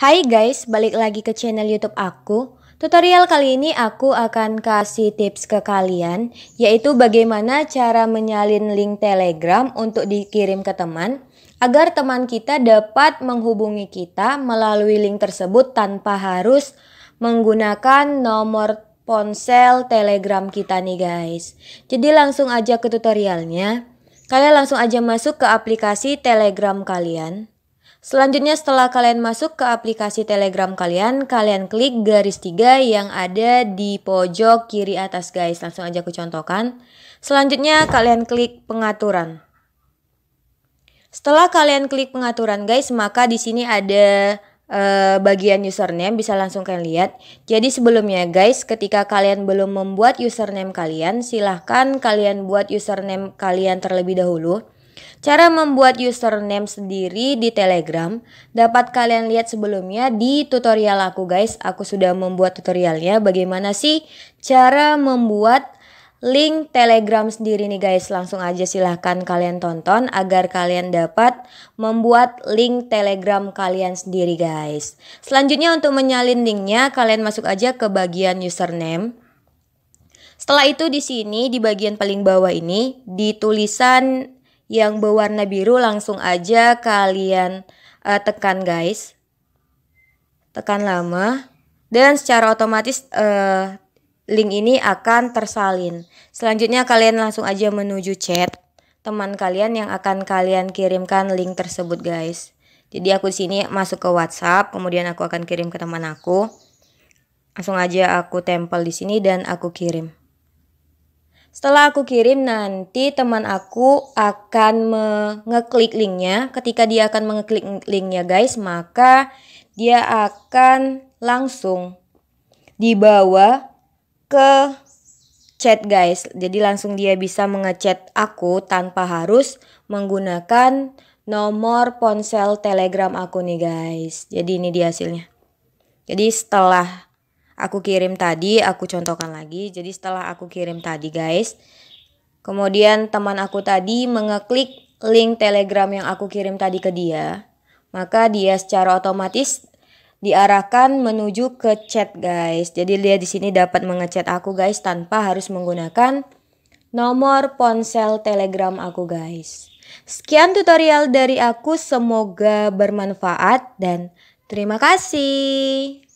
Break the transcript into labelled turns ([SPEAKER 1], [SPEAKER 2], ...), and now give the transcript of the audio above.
[SPEAKER 1] Hai guys, balik lagi ke channel YouTube aku. Tutorial kali ini aku akan kasih tips ke kalian, yaitu bagaimana cara menyalin link Telegram untuk dikirim ke teman, agar teman kita dapat menghubungi kita melalui link tersebut tanpa harus menggunakan nomor ponsel Telegram kita nih guys. Jadi langsung aja ke tutorialnya. Kalian langsung aja masuk ke aplikasi Telegram kalian. Selanjutnya setelah kalian masuk ke aplikasi Telegram kalian, kalian klik garis tiga yang ada di pojok kiri atas guys. Langsung aja aku contohkan. Selanjutnya kalian klik pengaturan. Setelah kalian klik pengaturan guys, maka di sini ada uh, bagian username bisa langsung kalian lihat. Jadi sebelumnya guys, ketika kalian belum membuat username kalian, silahkan kalian buat username kalian terlebih dahulu. Cara membuat username sendiri di Telegram dapat kalian lihat sebelumnya di tutorial aku guys. Aku sudah membuat tutorialnya bagaimana sih cara membuat link Telegram sendiri nih guys. Langsung aja silahkan kalian tonton agar kalian dapat membuat link Telegram kalian sendiri guys. Selanjutnya untuk menyalin linknya kalian masuk aja ke bagian username. Setelah itu di sini di bagian paling bawah ini di tulisan yang berwarna biru langsung aja kalian uh, tekan guys. Tekan lama dan secara otomatis uh, link ini akan tersalin. Selanjutnya kalian langsung aja menuju chat teman kalian yang akan kalian kirimkan link tersebut guys. Jadi aku sini masuk ke WhatsApp, kemudian aku akan kirim ke teman aku. Langsung aja aku tempel di sini dan aku kirim. Setelah aku kirim nanti teman aku akan mengeklik linknya. Ketika dia akan mengeklik linknya guys, maka dia akan langsung dibawa ke chat guys. Jadi langsung dia bisa mengechat aku tanpa harus menggunakan nomor ponsel telegram aku nih guys. Jadi ini dia hasilnya. Jadi setelah aku kirim tadi, aku contohkan lagi. Jadi setelah aku kirim tadi guys, kemudian teman aku tadi mengeklik link telegram yang aku kirim tadi ke dia, maka dia secara otomatis diarahkan menuju ke chat guys. Jadi dia di sini dapat mengechat aku guys tanpa harus menggunakan nomor ponsel Telegram aku guys. Sekian tutorial dari aku semoga bermanfaat dan terima kasih.